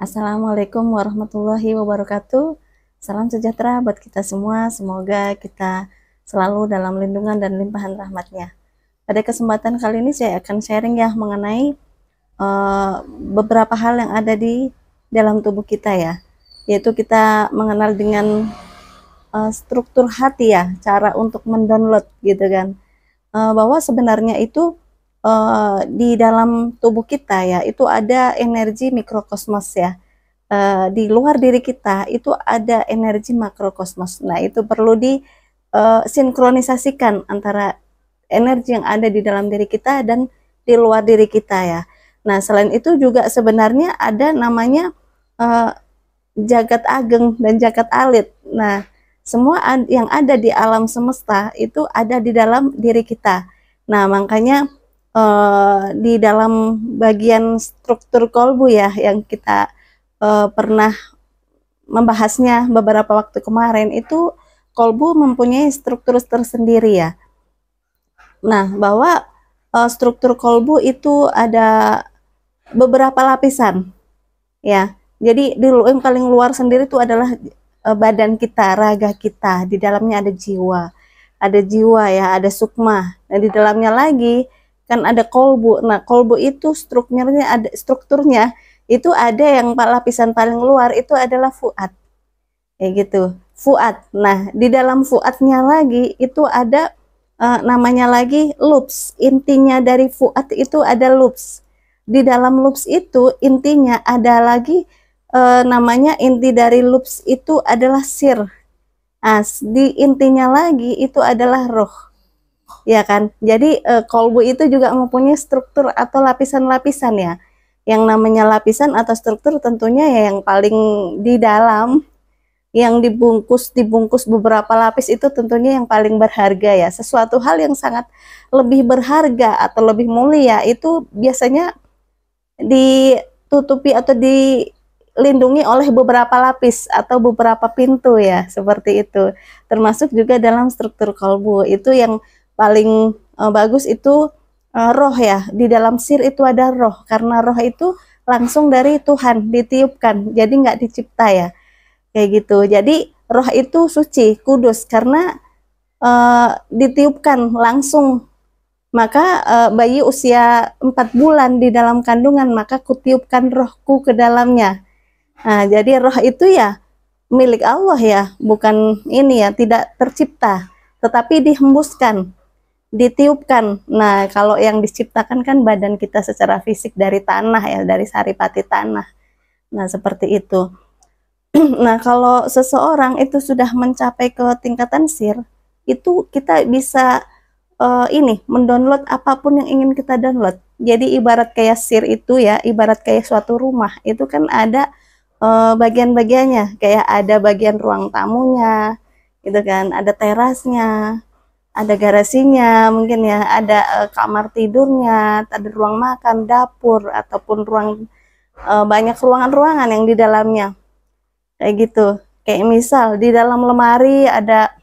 Assalamualaikum warahmatullahi wabarakatuh. Salam sejahtera buat kita semua. Semoga kita selalu dalam lindungan dan limpahan rahmatnya. Pada kesempatan kali ini saya akan sharing ya mengenai uh, beberapa hal yang ada di dalam tubuh kita ya. Yaitu kita mengenal dengan uh, struktur hati ya, cara untuk mendownload gitu kan. Uh, bahwa sebenarnya itu uh, di dalam tubuh kita ya itu ada energi mikrokosmos ya. Uh, di luar diri kita itu ada energi makrokosmos. Nah, itu perlu disinkronisasikan eh, antara energi yang ada di dalam diri kita dan di luar diri kita ya. Nah, selain itu juga sebenarnya ada namanya uh, jagat ageng dan jagat alit. Nah, semua yang ada di alam semesta itu ada di dalam diri kita. Nah, makanya uh, di dalam bagian struktur kolbu ya yang kita uh, pernah membahasnya beberapa waktu kemarin itu kolbu mempunyai struktur tersendiri ya. Nah, bahwa uh, struktur kolbu itu ada beberapa lapisan ya. Jadi di yang paling luar sendiri itu adalah uh, badan kita, raga kita. Di dalamnya ada jiwa, ada jiwa ya, ada sukma. dan nah, di dalamnya lagi kan ada kolbu. Nah, kolbu itu strukturnya ada strukturnya itu ada yang lapisan paling luar itu adalah fuad. Ya gitu. Fuad. Nah, di dalam fuadnya lagi itu ada uh, namanya lagi loops. Intinya dari fuad itu ada loops. Di dalam loops itu intinya ada lagi uh, namanya inti dari loops itu adalah sir. As nah, di intinya lagi itu adalah roh ya kan? Jadi e, kolbu itu juga mempunyai struktur atau lapisan-lapisan ya. Yang namanya lapisan atau struktur tentunya ya yang paling di dalam yang dibungkus dibungkus beberapa lapis itu tentunya yang paling berharga ya. Sesuatu hal yang sangat lebih berharga atau lebih mulia itu biasanya ditutupi atau dilindungi oleh beberapa lapis atau beberapa pintu ya, seperti itu. Termasuk juga dalam struktur kolbu itu yang paling uh, bagus itu uh, roh ya. Di dalam sir itu ada roh karena roh itu langsung dari Tuhan ditiupkan. Jadi nggak dicipta ya. Kayak gitu. Jadi roh itu suci, kudus karena uh, ditiupkan langsung maka uh, bayi usia empat bulan di dalam kandungan maka kutiupkan rohku ke dalamnya nah jadi roh itu ya milik Allah ya bukan ini ya tidak tercipta tetapi dihembuskan ditiupkan. Nah, kalau yang diciptakan kan badan kita secara fisik dari tanah ya, dari saripati tanah. Nah, seperti itu. nah, kalau seseorang itu sudah mencapai ke tingkatan sir, itu kita bisa uh, ini mendownload apapun yang ingin kita download. Jadi ibarat kayak sir itu ya, ibarat kayak suatu rumah, itu kan ada uh, bagian-bagiannya, kayak ada bagian ruang tamunya, gitu kan, ada terasnya, ada garasinya mungkin ya ada uh, kamar tidurnya ada ruang makan dapur ataupun ruang uh, banyak ruangan-ruangan yang di dalamnya kayak gitu kayak misal di dalam lemari ada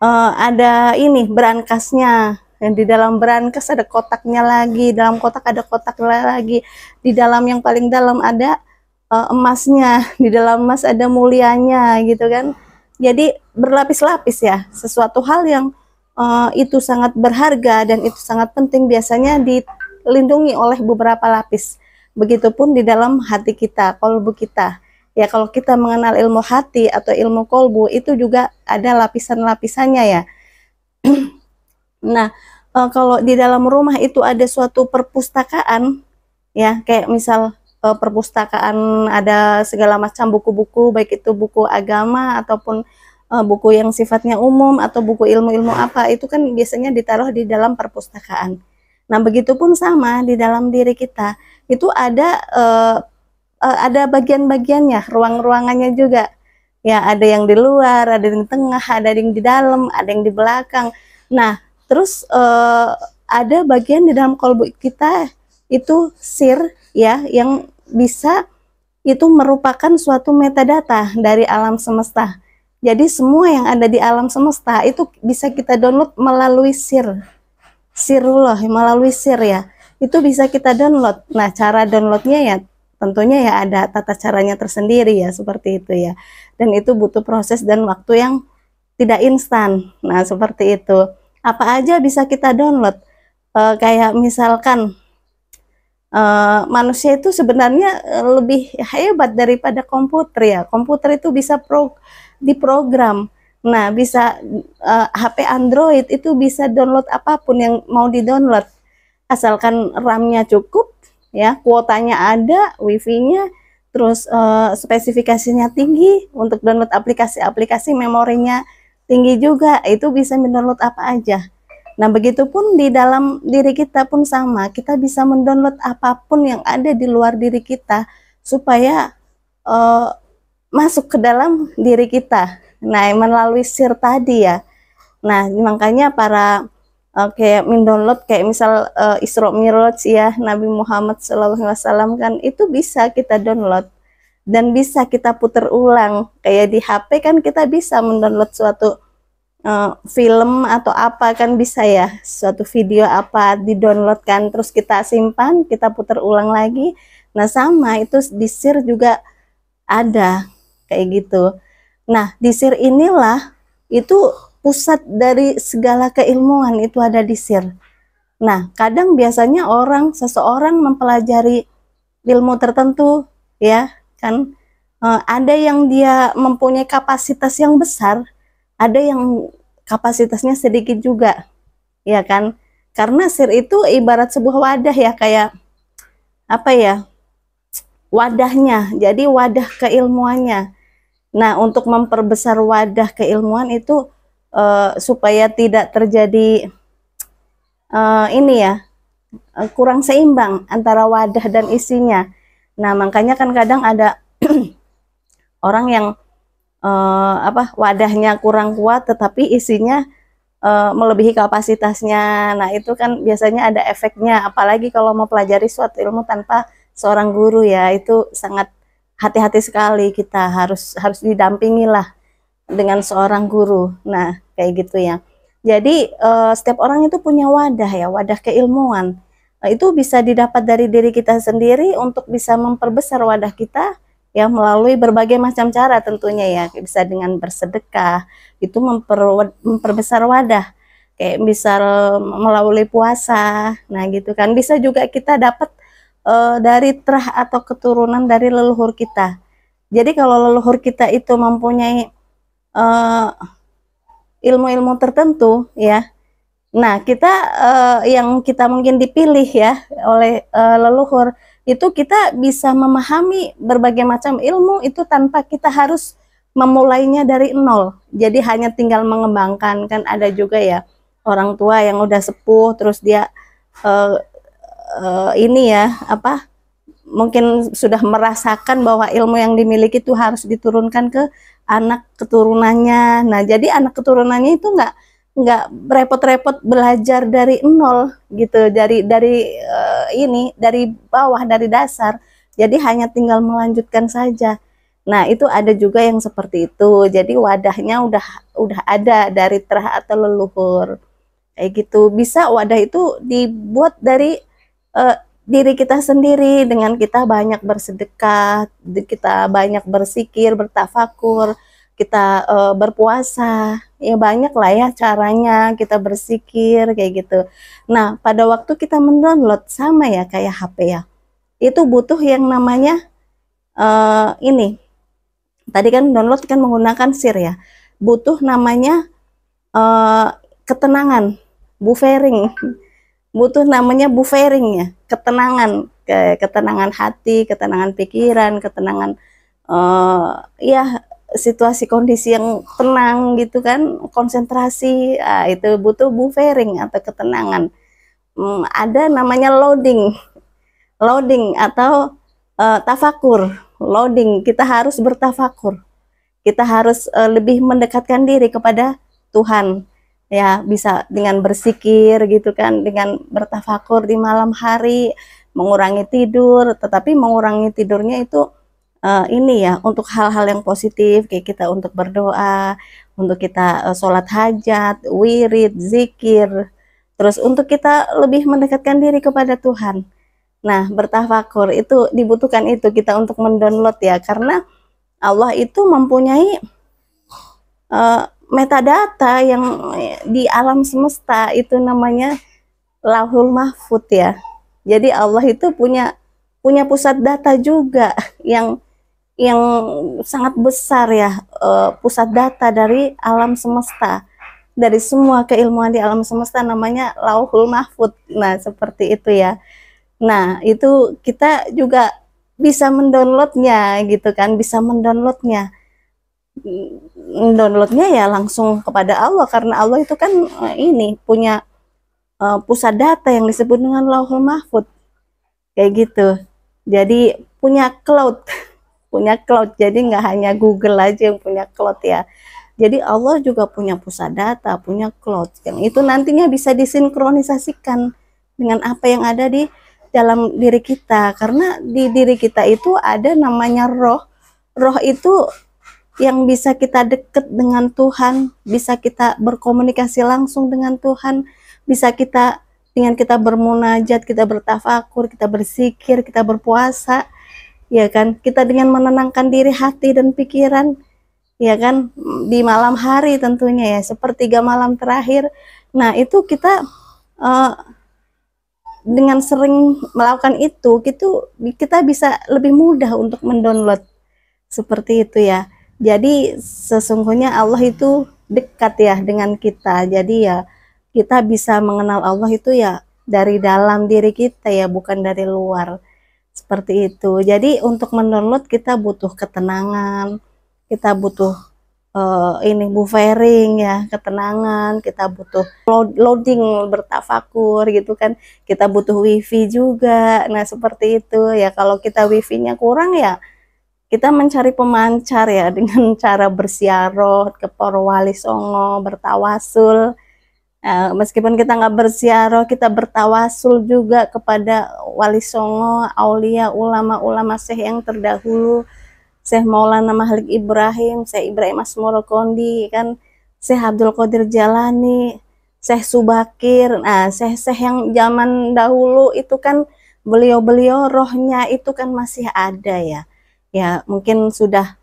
uh, ada ini berangkasnya yang di dalam berangkas ada kotaknya lagi dalam kotak ada kotak lagi di dalam yang paling dalam ada uh, emasnya di dalam emas ada mulianya gitu kan jadi berlapis-lapis ya, sesuatu hal yang uh, itu sangat berharga dan itu sangat penting biasanya dilindungi oleh beberapa lapis. Begitupun di dalam hati kita, kolbu kita. Ya kalau kita mengenal ilmu hati atau ilmu kolbu itu juga ada lapisan-lapisannya ya. nah uh, kalau di dalam rumah itu ada suatu perpustakaan ya kayak misal uh, perpustakaan ada segala macam buku-buku baik itu buku agama ataupun uh, buku yang sifatnya umum atau buku ilmu-ilmu apa itu kan biasanya ditaruh di dalam perpustakaan. Nah, begitu pun sama di dalam diri kita. Itu ada uh, uh, ada bagian-bagiannya, ruang-ruangannya juga. Ya, ada yang di luar, ada yang di tengah, ada yang di dalam, ada yang di belakang. Nah, terus uh, ada bagian di dalam kolbu kita itu sir ya yang bisa itu merupakan suatu metadata dari alam semesta. Jadi semua yang ada di alam semesta itu bisa kita download melalui SIR. Sirullah melalui SIR ya. Itu bisa kita download. Nah, cara downloadnya ya tentunya ya ada tata caranya tersendiri ya seperti itu ya. Dan itu butuh proses dan waktu yang tidak instan. Nah, seperti itu. Apa aja bisa kita download. E, kayak misalkan Eh, manusia itu sebenarnya eh, lebih hebat daripada komputer ya. Komputer itu bisa pro diprogram. Nah, bisa uh, eh, HP Android itu bisa download apapun yang mau di-download. Asalkan RAM-nya cukup, ya, kuotanya ada, Wi-Fi-nya, terus uh, spesifikasinya tinggi untuk download aplikasi-aplikasi memorinya tinggi juga. Itu bisa mendownload apa aja. Nah, begitu pun di dalam diri kita pun sama. Kita bisa mendownload apapun yang ada di luar diri kita supaya uh, masuk ke dalam diri kita. Nah, melalui sir tadi ya. Nah, makanya para uh, kayak mendownload kayak misal uh, Isra Miraj ya Nabi Muhammad SAW kan itu bisa kita download dan bisa kita putar ulang kayak di HP kan kita bisa mendownload suatu uh, film atau apa kan bisa ya suatu video apa didownloadkan terus kita simpan kita putar ulang lagi nah sama itu di sir juga ada kayak gitu nah di sir inilah itu pusat dari segala keilmuan itu ada di sir nah kadang biasanya orang seseorang mempelajari ilmu tertentu ya kan eh, ada yang dia mempunyai kapasitas yang besar ada yang kapasitasnya sedikit juga ya kan karena sir itu ibarat sebuah wadah ya kayak apa ya wadahnya jadi wadah keilmuannya nah untuk memperbesar wadah keilmuan itu uh, supaya tidak terjadi uh, ini ya uh, kurang seimbang antara wadah dan isinya nah makanya kan kadang ada orang yang uh, apa wadahnya kurang kuat tetapi isinya uh, melebihi kapasitasnya. Nah, itu kan biasanya ada efeknya apalagi kalau mau pelajari suatu ilmu tanpa seorang guru ya, itu sangat hati-hati sekali kita harus harus didampingi lah dengan seorang guru. Nah, kayak gitu ya. Jadi uh, setiap orang itu punya wadah ya, wadah keilmuan. Nah, itu bisa didapat dari diri kita sendiri untuk bisa memperbesar wadah kita ya melalui berbagai macam cara tentunya ya bisa dengan bersedekah itu memper, memperbesar wadah kayak bisa melalui puasa nah gitu kan bisa juga kita dapat e, dari terah atau keturunan dari leluhur kita jadi kalau leluhur kita itu mempunyai eh, ilmu-ilmu tertentu ya nah kita e, yang kita mungkin dipilih ya oleh e, leluhur itu kita bisa memahami berbagai macam ilmu itu tanpa kita harus memulainya dari nol. Jadi hanya tinggal mengembangkan kan ada juga ya orang tua yang udah sepuh terus dia uh, uh, ini ya apa mungkin sudah merasakan bahwa ilmu yang dimiliki itu harus diturunkan ke anak keturunannya. Nah, jadi anak keturunannya itu enggak nggak repot-repot belajar dari nol gitu dari dari uh, ini dari bawah dari dasar jadi hanya tinggal melanjutkan saja nah itu ada juga yang seperti itu jadi wadahnya udah udah ada dari terah atau leluhur kayak gitu bisa wadah itu dibuat dari uh, diri kita sendiri dengan kita banyak bersedekah kita banyak bersikir bertafakur kita e, berpuasa ya banyak lah ya caranya kita bersikir kayak gitu nah pada waktu kita mendownload sama ya kayak HP ya itu butuh yang namanya e, ini tadi kan download kan menggunakan sir ya butuh namanya e, ketenangan buffering butuh namanya buffering ya ketenangan ke, ketenangan hati ketenangan pikiran ketenangan uh, ya situasi kondisi yang oh. tenang gitu kan konsentrasi nah, itu butuh buffering atau ketenangan hmm, ada namanya loading loading atau uh, tafakur loading kita harus bertafakur kita harus uh, lebih mendekatkan diri kepada Tuhan ya bisa dengan bersikir gitu kan dengan bertafakur di malam hari mengurangi tidur tetapi mengurangi tidurnya itu uh, ini ya untuk hal-hal yang positif kayak kita untuk berdoa, untuk kita uh, sholat hajat, wirid, zikir, terus untuk kita lebih mendekatkan diri kepada Tuhan. Nah, bertafakur itu dibutuhkan itu kita untuk mendownload ya karena Allah itu mempunyai uh, metadata yang di alam semesta itu namanya lahul mahfud ya. Jadi Allah itu punya punya pusat data juga yang yang sangat besar ya uh, pusat data dari alam semesta dari semua keilmuan di alam semesta namanya lauhul mahfud nah seperti itu ya nah itu kita juga bisa mendownloadnya gitu kan bisa mendownloadnya downloadnya ya langsung kepada Allah karena Allah itu kan eh, ini punya uh, pusat data yang disebut dengan lauhul mahfud kayak gitu jadi punya cloud punya cloud. Jadi nggak hanya Google aja yang punya cloud ya. Jadi Allah juga punya pusat data, punya cloud. Yang itu nantinya bisa disinkronisasikan dengan apa yang ada di dalam diri kita. Karena di diri kita itu ada namanya roh. Roh itu yang bisa kita deket dengan Tuhan, bisa kita berkomunikasi langsung dengan Tuhan, bisa kita dengan kita bermunajat, kita bertafakur, kita bersikir, kita berpuasa, ya kan kita dengan menenangkan diri hati dan pikiran ya kan di malam hari tentunya ya sepertiga malam terakhir nah itu kita uh, dengan sering melakukan itu gitu kita bisa lebih mudah untuk mendownload seperti itu ya jadi sesungguhnya Allah itu dekat ya dengan kita jadi ya kita bisa mengenal Allah itu ya dari dalam diri kita ya bukan dari luar seperti itu jadi untuk menurut kita butuh ketenangan kita butuh uh, ini buffering ya ketenangan kita butuh loading bertafakur gitu kan kita butuh wifi juga nah seperti itu ya kalau kita wifi-nya kurang ya kita mencari pemancar ya dengan cara bersiaroh ke Porwali Songo bertawasul Eh, meskipun kita nggak bersiaroh, kita bertawasul juga kepada wali songo, aulia, ulama-ulama seh yang terdahulu, Seh Maulana Mahlik Ibrahim, Syekh Ibrahim Asmoro Kondi, kan seh Abdul Qadir Jalani, seh Subakir, nah seh syekh yang zaman dahulu itu kan beliau-beliau rohnya itu kan masih ada ya, ya mungkin sudah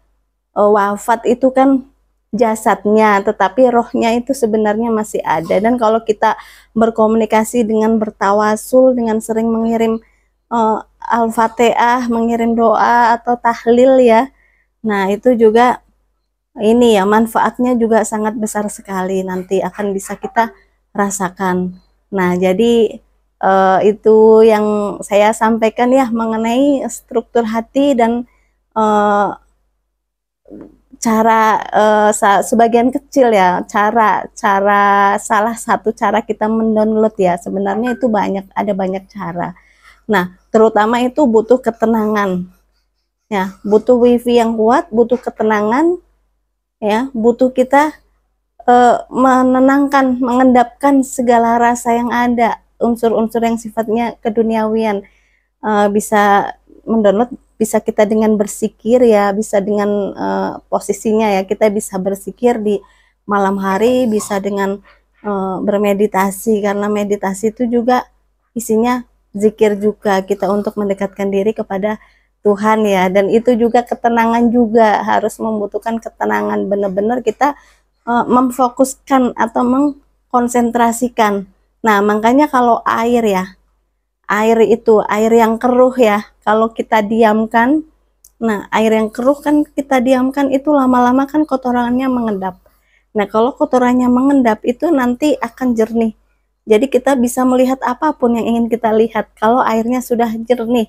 eh, wafat itu kan jasadnya, tetapi rohnya itu sebenarnya masih ada. Dan kalau kita berkomunikasi dengan bertawasul, dengan sering mengirim uh, al-fatihah, mengirim doa atau tahlil ya, nah itu juga ini ya manfaatnya juga sangat besar sekali nanti akan bisa kita rasakan. Nah jadi uh, itu yang saya sampaikan ya mengenai struktur hati dan uh, cara uh, sebagian kecil ya cara cara salah satu cara kita mendownload ya sebenarnya itu banyak ada banyak cara nah terutama itu butuh ketenangan ya butuh wifi yang kuat butuh ketenangan ya butuh kita uh, menenangkan mengendapkan segala rasa yang ada unsur-unsur yang sifatnya keduniawian uh, bisa mendownload bisa kita dengan bersikir ya bisa dengan uh, posisinya ya kita bisa bersikir di malam hari bisa dengan uh, bermeditasi karena meditasi itu juga isinya zikir juga kita untuk mendekatkan diri kepada Tuhan ya dan itu juga ketenangan juga harus membutuhkan ketenangan benar-benar kita uh, memfokuskan atau mengkonsentrasikan nah makanya kalau air ya air itu air yang keruh ya kalau kita diamkan nah air yang keruh kan kita diamkan itu lama-lama kan kotorannya mengendap nah kalau kotorannya mengendap itu nanti akan jernih jadi kita bisa melihat apapun yang ingin kita lihat kalau airnya sudah jernih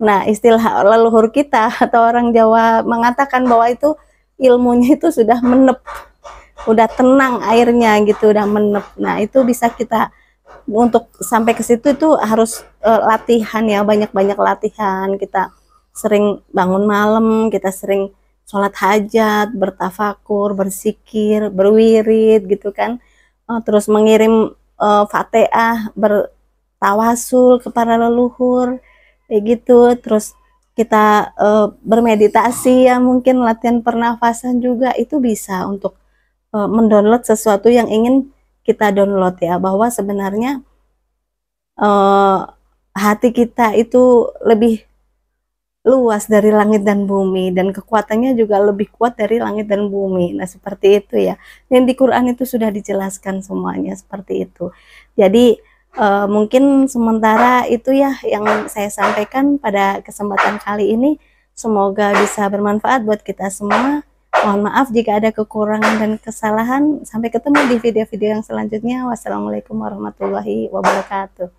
nah istilah leluhur kita atau orang Jawa mengatakan bahwa itu ilmunya itu sudah menep udah tenang airnya gitu udah menep nah itu bisa kita untuk sampai ke situ itu harus uh, latihan ya banyak-banyak latihan kita sering bangun malam kita sering sholat hajat bertafakur bersikir berwirid gitu kan uh, terus mengirim uh, fatihah bertawasul kepada leluhur kayak gitu terus kita uh, bermeditasi ya mungkin latihan pernafasan juga itu bisa untuk uh, mendownload sesuatu yang ingin kita download ya bahwa sebenarnya uh, hati kita itu lebih luas dari langit dan bumi dan kekuatannya juga lebih kuat dari langit dan bumi. Nah, seperti itu ya. Yang di Quran itu sudah dijelaskan semuanya seperti itu. Jadi uh, mungkin sementara itu ya yang saya sampaikan pada kesempatan kali ini. Semoga bisa bermanfaat buat kita semua. Mohon maaf jika ada kekurangan dan kesalahan. Sampai ketemu di video-video yang selanjutnya. Wassalamualaikum warahmatullahi wabarakatuh.